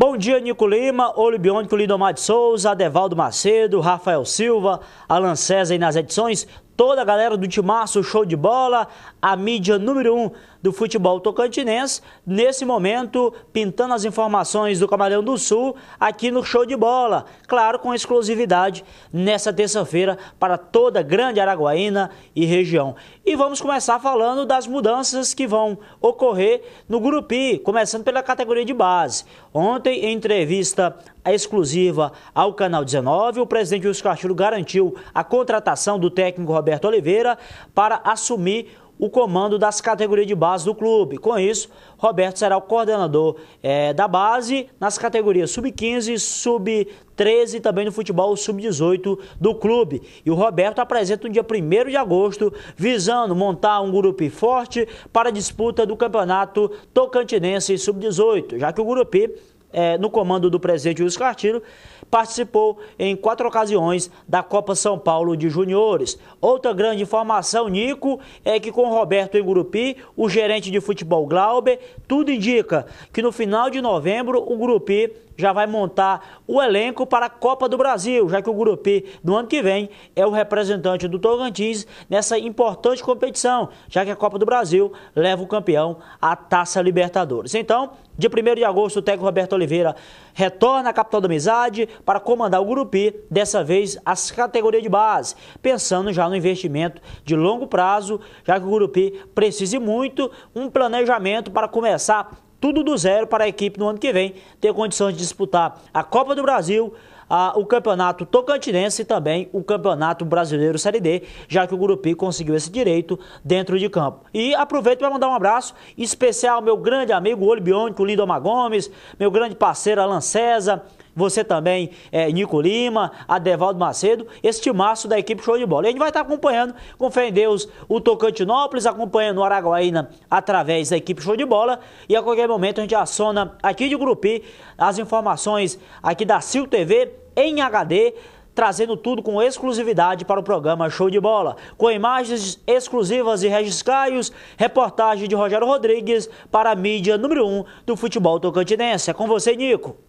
Bom dia, Nico Lima, Olho Biônico, Lindomar de Souza, Adevaldo Macedo, Rafael Silva, Alan César nas edições, toda a galera do Timaço Show de Bola, a mídia número um do futebol tocantinense, nesse momento pintando as informações do Camarão do Sul aqui no Show de Bola. Claro, com exclusividade nessa terça-feira para toda a grande Araguaína e região. E vamos começar falando das mudanças que vão ocorrer no Grupi, começando pela categoria de base. Ontem, em entrevista é exclusiva ao Canal 19, o presidente Wilson Castilho garantiu a contratação do técnico Roberto Oliveira para assumir o comando das categorias de base do clube. Com isso, Roberto será o coordenador é, da base nas categorias sub-15, sub-13 e também no futebol sub-18 do clube. E o Roberto apresenta no dia 1 de agosto, visando montar um grupo forte para a disputa do campeonato tocantinense sub-18, já que o grupo é, no comando do presidente Wilson Cartiro participou em quatro ocasiões da Copa São Paulo de Juniores. Outra grande informação, Nico, é que com Roberto Engurupi, o gerente de futebol Glauber, tudo indica que no final de novembro o Gurupi já vai montar o elenco para a Copa do Brasil, já que o Gurupi no ano que vem é o representante do Tocantins nessa importante competição, já que a Copa do Brasil leva o campeão à Taça Libertadores. Então, dia 1 de agosto, o técnico Roberto Oliveira retorna à capital da amizade para comandar o Gurupi, dessa vez as categorias de base, pensando já no investimento de longo prazo, já que o Gurupi precisa muito um planejamento para começar tudo do zero para a equipe no ano que vem ter condições de disputar a Copa do Brasil, a, o Campeonato Tocantinense e também o Campeonato Brasileiro Série D, já que o Gurupi conseguiu esse direito dentro de campo. E aproveito para mandar um abraço especial ao meu grande amigo Olho Biônico, Lindomar Gomes, meu grande parceiro Alan César, você também, é, Nico Lima, Adevaldo Macedo, este maço da equipe show de bola. E a gente vai estar tá acompanhando, com fé em Deus, o Tocantinópolis, acompanhando o Araguaína através da equipe show de bola. E a qualquer momento a gente assona aqui de Grupi as informações aqui da Sil TV em HD trazendo tudo com exclusividade para o programa Show de Bola, com imagens exclusivas e Caios, reportagem de Rogério Rodrigues para a mídia número 1 um do futebol tocantinense. É com você, Nico.